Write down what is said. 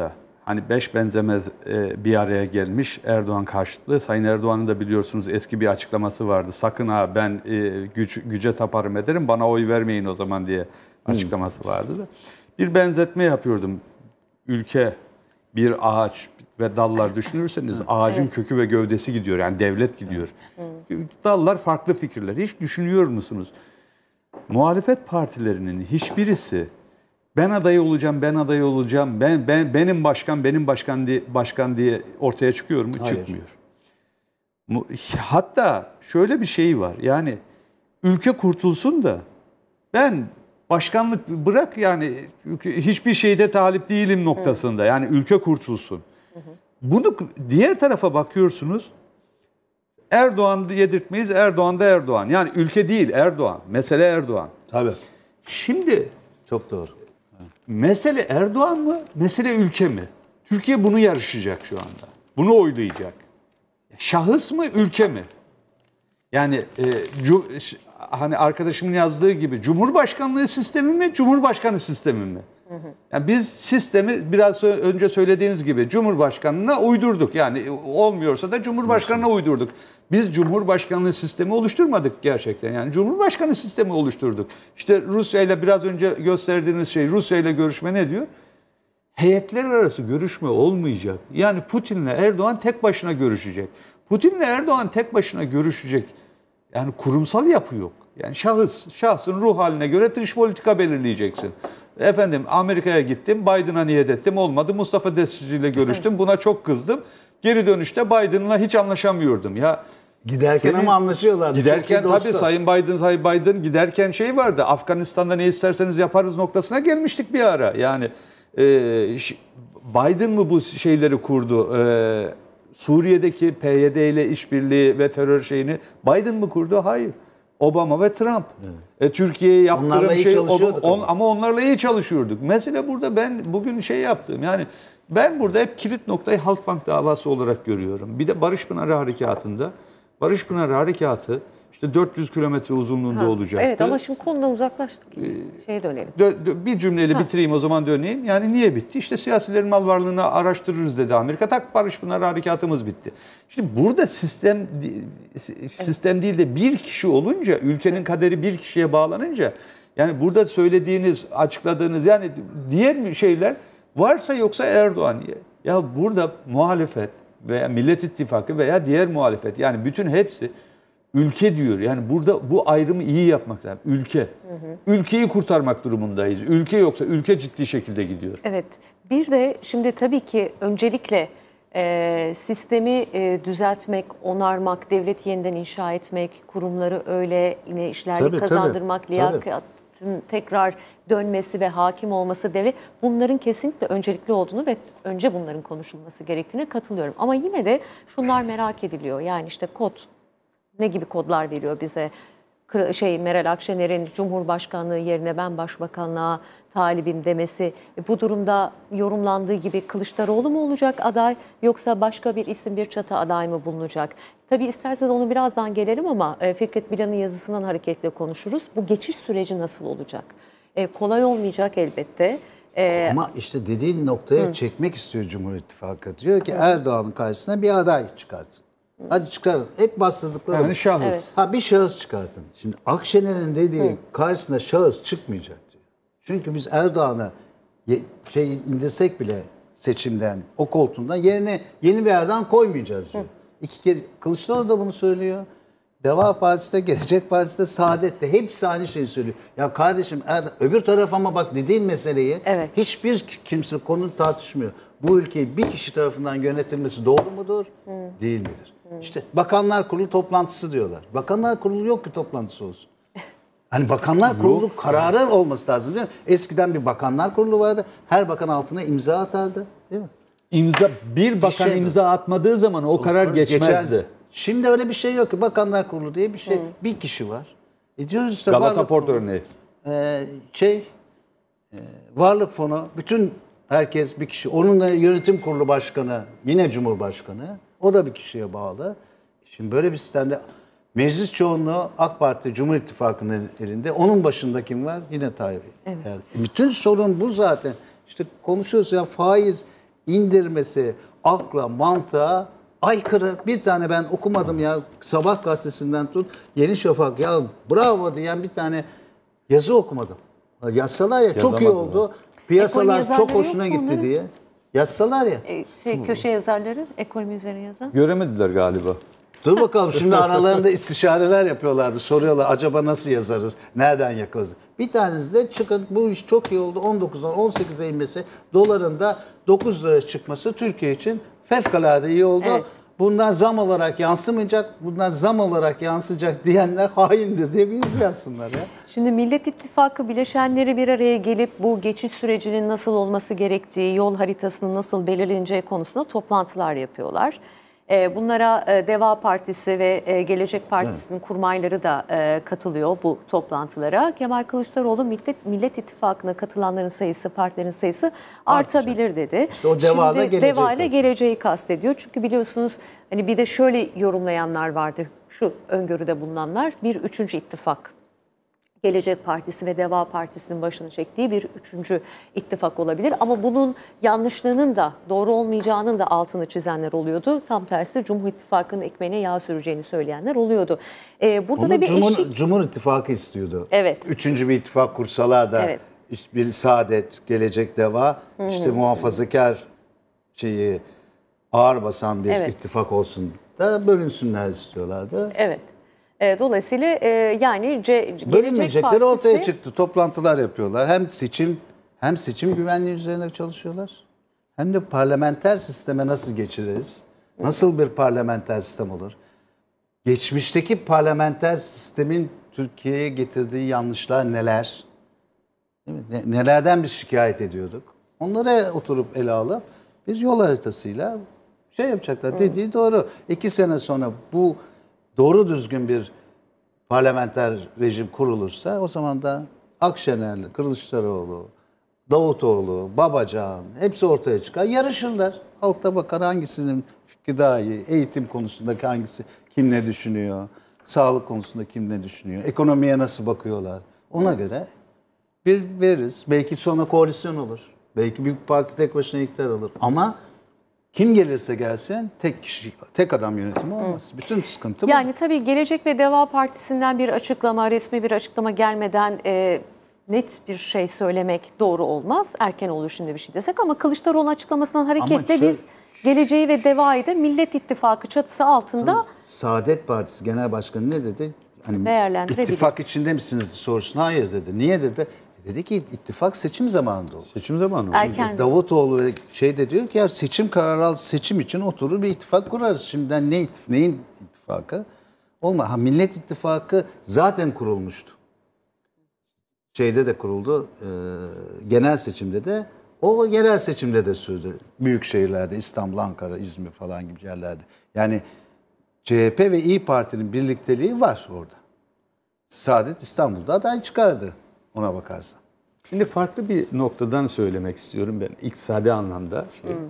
tarafta hani beş benzemez e, bir araya gelmiş Erdoğan karşıtlığı. Sayın Erdoğan'ın da biliyorsunuz eski bir açıklaması vardı. Sakın ha ben e, güç, güce taparım ederim bana oy vermeyin o zaman diye açıklaması vardı da. Bir benzetme yapıyordum. Ülke bir ağaç ve dallar düşünürseniz ağacın evet. kökü ve gövdesi gidiyor. Yani devlet gidiyor. Evet. Dallar farklı fikirler. Hiç düşünüyor musunuz? Muhalefet partilerinin hiçbirisi ben aday olacağım, ben aday olacağım, ben, ben benim başkan, benim başkan diye, başkan diye ortaya çıkıyor mu? Hayır. Çıkmıyor. Hatta şöyle bir şey var. Yani ülke kurtulsun da ben başkanlık bırak yani hiçbir şeyde talip değilim noktasında. Yani ülke kurtulsun. Bunu diğer tarafa bakıyorsunuz. Erdoğan yedirtmeyiz. Erdoğan da Erdoğan. Yani ülke değil Erdoğan. Mesele Erdoğan. Tabii. Şimdi çok doğru. Mesele Erdoğan mı? Mesele ülke mi? Türkiye bunu yarışacak şu anda. Bunu oylayacak. Şahıs mı, ülke mi? Yani e, cu, hani arkadaşımın yazdığı gibi Cumhurbaşkanlığı sistemi mi, Cumhurbaşkanı sistemi mi? Yani biz sistemi biraz önce söylediğiniz gibi Cumhurbaşkanı'na uydurduk. Yani olmuyorsa da Cumhurbaşkanı'na uydurduk. Biz Cumhurbaşkanlığı sistemi oluşturmadık gerçekten. Yani Cumhurbaşkanı sistemi oluşturduk. İşte Rusya ile biraz önce gösterdiğiniz şey Rusya ile görüşme ne diyor? Heyetler arası görüşme olmayacak. Yani Putin'le Erdoğan tek başına görüşecek. Putin'le Erdoğan tek başına görüşecek. Yani kurumsal yapı yok. Yani şahıs, şahsın ruh haline göre dış politika belirleyeceksin. Efendim Amerika'ya gittim, Biden'a niyet ettim, olmadı. Mustafa Destici ile görüştüm, buna çok kızdım. Geri dönüşte Biden'la hiç anlaşamıyordum. Ya Giderken Senin, ama anlaşıyorlardı. Giderken tabii Sayın Biden, Sayın Biden giderken şey vardı. Afganistan'da ne isterseniz yaparız noktasına gelmiştik bir ara. Yani e, Biden mı bu şeyleri kurdu? E, Suriye'deki PYD ile işbirliği ve terör şeyini Biden mı kurdu? Hayır. Obama ve Trump. Evet. E, Türkiye'ye yaptığım şey Obama, on, ama onlarla iyi çalışıyorduk. Mesela burada ben bugün şey yaptım. Yani ben burada hep kilit noktayı Halkbank davası olarak görüyorum. Bir de Barış Pınarı harekatında Barış Pınarı harekatı işte 400 kilometre uzunluğunda ha, olacaktı. Evet ama şimdi konudan uzaklaştık. Ee, Şeye dönelim. bir cümleyle ha. bitireyim o zaman döneyim. Yani niye bitti? İşte siyasilerin mal varlığını araştırırız dedi Amerika. Tak barış bunlar harekatımız bitti. Şimdi burada sistem sistem evet. değil de bir kişi olunca ülkenin kaderi bir kişiye bağlanınca yani burada söylediğiniz, açıkladığınız yani diğer şeyler varsa yoksa Erdoğan. Ya burada muhalefet veya Millet İttifakı veya diğer muhalefet yani bütün hepsi Ülke diyor. Yani burada bu ayrımı iyi yapmak lazım. Ülke. Hı hı. Ülkeyi kurtarmak durumundayız. Ülke yoksa ülke ciddi şekilde gidiyor. Evet. Bir de şimdi tabii ki öncelikle e, sistemi e, düzeltmek, onarmak, devleti yeniden inşa etmek, kurumları öyle yine işlerlik kazandırmak, liyakatın tekrar dönmesi ve hakim olması devlet bunların kesinlikle öncelikli olduğunu ve önce bunların konuşulması gerektiğine katılıyorum. Ama yine de şunlar merak ediliyor. Yani işte kod ne gibi kodlar veriyor bize? şey Meral Akşener'in Cumhurbaşkanlığı yerine ben başbakanlığa talibim demesi e, bu durumda yorumlandığı gibi Kılıçdaroğlu mu olacak aday yoksa başka bir isim bir çatı aday mı bulunacak? tabi isterseniz onu birazdan gelelim ama e, Fikret Bilan'ın yazısından hareketle konuşuruz. Bu geçiş süreci nasıl olacak? E, kolay olmayacak elbette. E, ama işte dediğin noktaya hı. çekmek istiyor Cumhur İttifakı diyor ki Erdoğan'ın karşısına bir aday çıkartın. Hadi çıkarın. Hep bastırdıkları. Yani şahıs. Evet. Ha bir şahıs çıkartın. Şimdi Akşener'in dediği Hı. karşısında şahıs çıkmayacak diyor. Çünkü biz Erdoğan'ı şey indirsek bile seçimden, o koltuğundan yerine yeni bir Erdoğan koymayacağız diyor. Hı. İki kere Kılıçdaroğlu da bunu söylüyor. Deva Partisi de, Gelecek Partisi de, Saadet de hepsi aynı şeyi söylüyor. Ya kardeşim er, öbür taraf ama bak dediğin meseleyi evet. hiçbir kimse konu tartışmıyor bu ülkeyi bir kişi tarafından yönetilmesi doğru mudur, Hı. değil midir? Hı. İşte Bakanlar Kurulu toplantısı diyorlar. Bakanlar Kurulu yok ki toplantısı olsun. Hani bakanlar kurulu Yok. kararı olması lazım değil mi? Eskiden bir bakanlar kurulu vardı. Her bakan altına imza atardı değil mi? İmza bir bakan bir şey imza yok. atmadığı zaman o, o karar geçmezdi. geçmezdi. Şimdi öyle bir şey yok ki bakanlar kurulu diye bir şey. Hı. Bir kişi var. E diyoruz işte Galata Port örneği. E, şey e, varlık fonu bütün Herkes bir kişi. Onun da yönetim kurulu başkanı yine Cumhurbaşkanı. O da bir kişiye bağlı. Şimdi böyle bir sistemde meclis çoğunluğu AK Parti Cumhur İttifakı'nın elinde. Onun başında kim var? Yine Tayyip. Evet. Yani e, bütün sorun bu zaten. İşte konuşuyoruz ya faiz indirmesi akla mantığa aykırı. Bir tane ben okumadım ya Sabah gazetesinden tut Yeni Şafak ya bravo diyen bir tane yazı okumadım. Yazsalar ya Yazamadım çok iyi oldu. Ya piyasalar çok hoşuna gitti onların. diye yazsalar ya. E, şey, köşe yazarları ekonomi üzerine yazan. Göremediler galiba. Dur bakalım şimdi aralarında istişareler yapıyorlardı. Soruyorlar acaba nasıl yazarız? Nereden yakalarız? Bir tanesi de çıkın bu iş çok iyi oldu. 19'dan 18'e inmesi, doların da 9 lira çıkması Türkiye için fevkalade iyi oldu. Evet. Bunlar zam olarak yansımayacak, bunlar zam olarak yansıyacak diyenler haindir diye bir yazsınlar ya. Şimdi Millet İttifakı bileşenleri bir araya gelip bu geçiş sürecinin nasıl olması gerektiği, yol haritasının nasıl belirleneceği konusunda toplantılar yapıyorlar. Ee, bunlara e, Deva Partisi ve e, Gelecek Partisi'nin evet. kurmayları da e, katılıyor bu toplantılara. Kemal Kılıçdaroğlu Millet, Millet İttifakı'na katılanların sayısı, partilerin sayısı Artacak. artabilir dedi. İşte o Deva ile geleceği, kast ile geleceği kastediyor. Çünkü biliyorsunuz hani bir de şöyle yorumlayanlar vardı. Şu öngörüde bulunanlar bir üçüncü ittifak Gelecek Partisi ve Deva Partisi'nin başını çektiği bir üçüncü ittifak olabilir. Ama bunun yanlışlığının da doğru olmayacağının da altını çizenler oluyordu. Tam tersi Cumhur İttifakı'nın ekmeğine yağ süreceğini söyleyenler oluyordu. Ee, burada Onu da bir Cumhur, eşik... Cumhur İttifakı istiyordu. Evet. Üçüncü bir ittifak kursalar da evet. bir saadet, gelecek deva, işte hı hmm. işte muhafazakar şeyi ağır basan bir evet. ittifak olsun da bölünsünler istiyorlardı. Evet. E, dolayısıyla e, yani ce, gelecek partisi... ortaya çıktı. Toplantılar yapıyorlar. Hem seçim hem seçim güvenliği üzerine çalışıyorlar. Hem de parlamenter sisteme nasıl geçiririz? Nasıl bir parlamenter sistem olur? Geçmişteki parlamenter sistemin Türkiye'ye getirdiği yanlışlar neler? Nelerden bir şikayet ediyorduk? Onlara oturup ele alıp bir yol haritasıyla şey yapacaklar. Dediği doğru. İki sene sonra bu doğru düzgün bir parlamenter rejim kurulursa o zaman da Akşener, Kılıçdaroğlu, Davutoğlu, Babacan hepsi ortaya çıkar. Yarışırlar. Halkta bakar hangisinin fikri daha iyi. Eğitim konusundaki hangisi kim ne düşünüyor. Sağlık konusunda kim ne düşünüyor. Ekonomiye nasıl bakıyorlar. Ona göre bir veririz. Belki sonra koalisyon olur. Belki büyük parti tek başına iktidar olur. Ama kim gelirse gelsin tek kişi, tek adam yönetimi olmaz. Hı. Bütün sıkıntı bu. Yani tabii Gelecek ve Deva Partisi'nden bir açıklama, resmi bir açıklama gelmeden e, net bir şey söylemek doğru olmaz. Erken olur şimdi bir şey desek ama Kılıçdaroğlu açıklamasından hareketle şöyle, biz geleceği ve devayı da Millet İttifakı çatısı altında... Tabii, Saadet Partisi Genel Başkanı ne dedi? Hani ittifak içinde misiniz sorusuna hayır dedi. Niye dedi? Dedi ki ittifak seçim zamanında oldu Seçim zamanı olur. Erken. E, Davutoğlu şey de diyor ki ya seçim kararı al seçim için oturur bir ittifak kurarız. Şimdi ne neyin ittifakı? Olma. Ha, Millet ittifakı zaten kurulmuştu. Şeyde de kuruldu. E, genel seçimde de. O yerel seçimde de sürdü. Büyük şehirlerde İstanbul, Ankara, İzmir falan gibi yerlerde. Yani CHP ve İyi Parti'nin birlikteliği var orada. Saadet İstanbul'da aday çıkardı ona bakarsan. Şimdi farklı bir noktadan söylemek istiyorum ben iktisadi anlamda. Şey, hmm.